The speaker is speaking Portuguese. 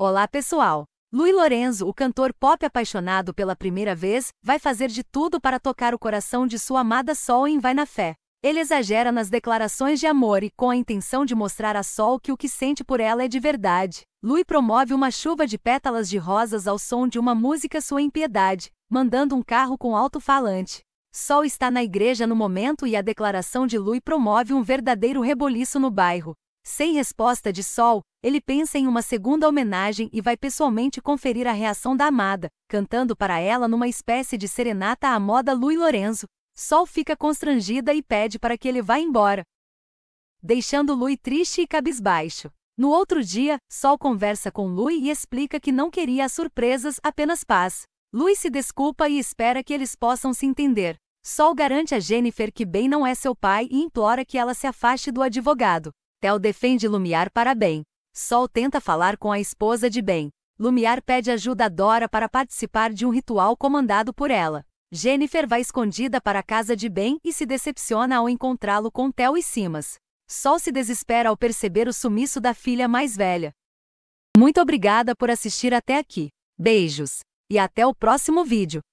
Olá, pessoal! Lui Lorenzo, o cantor pop apaixonado pela primeira vez, vai fazer de tudo para tocar o coração de sua amada Sol em Vai na Fé. Ele exagera nas declarações de amor e com a intenção de mostrar a Sol que o que sente por ela é de verdade. Lui promove uma chuva de pétalas de rosas ao som de uma música Sua Impiedade, mandando um carro com alto-falante. Sol está na igreja no momento e a declaração de Lui promove um verdadeiro reboliço no bairro. Sem resposta de Sol, ele pensa em uma segunda homenagem e vai pessoalmente conferir a reação da amada, cantando para ela numa espécie de serenata à moda Lui Lorenzo. Sol fica constrangida e pede para que ele vá embora, deixando Lui triste e cabisbaixo. No outro dia, Sol conversa com Lui e explica que não queria as surpresas, apenas paz. Lui se desculpa e espera que eles possam se entender. Sol garante a Jennifer que Ben não é seu pai e implora que ela se afaste do advogado. Tel defende Lumiar para Ben. Sol tenta falar com a esposa de Ben. Lumiar pede ajuda a Dora para participar de um ritual comandado por ela. Jennifer vai escondida para a casa de Ben e se decepciona ao encontrá-lo com Tel e Simas. Sol se desespera ao perceber o sumiço da filha mais velha. Muito obrigada por assistir até aqui. Beijos! E até o próximo vídeo!